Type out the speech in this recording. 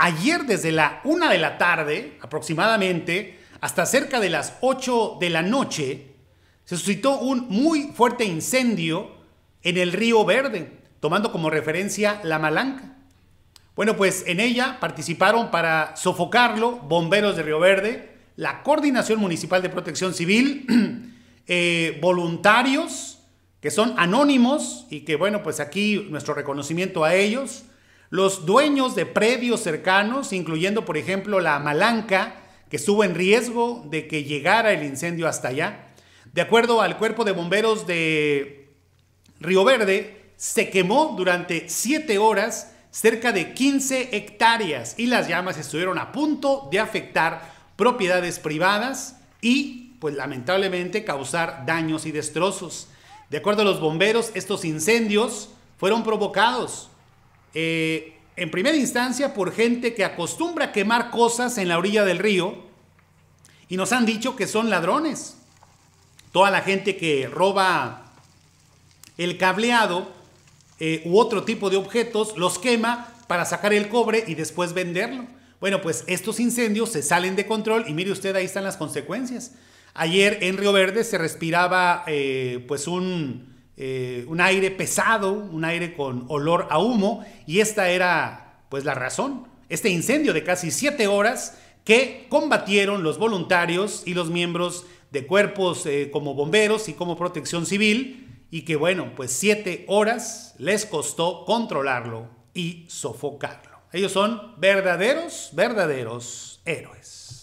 ayer desde la una de la tarde aproximadamente hasta cerca de las 8 de la noche, se suscitó un muy fuerte incendio en el río Verde, tomando como referencia la Malanca. Bueno, pues en ella participaron para sofocarlo bomberos de Río Verde, la Coordinación Municipal de Protección Civil, eh, voluntarios que son anónimos y que bueno, pues aquí nuestro reconocimiento a ellos, los dueños de predios cercanos, incluyendo por ejemplo la Malanca, que estuvo en riesgo de que llegara el incendio hasta allá, de acuerdo al cuerpo de bomberos de Río Verde, se quemó durante siete horas cerca de 15 hectáreas y las llamas estuvieron a punto de afectar propiedades privadas y, pues lamentablemente, causar daños y destrozos. De acuerdo a los bomberos, estos incendios fueron provocados eh, en primera instancia por gente que acostumbra quemar cosas en la orilla del río y nos han dicho que son ladrones. Toda la gente que roba el cableado eh, u otro tipo de objetos los quema para sacar el cobre y después venderlo. Bueno, pues estos incendios se salen de control y mire usted, ahí están las consecuencias. Ayer en Río Verde se respiraba eh, pues un, eh, un aire pesado, un aire con olor a humo, y esta era pues la razón, este incendio de casi siete horas que combatieron los voluntarios y los miembros de cuerpos eh, como bomberos y como protección civil, y que bueno, pues siete horas les costó controlarlo y sofocarlo. Ellos son verdaderos, verdaderos héroes.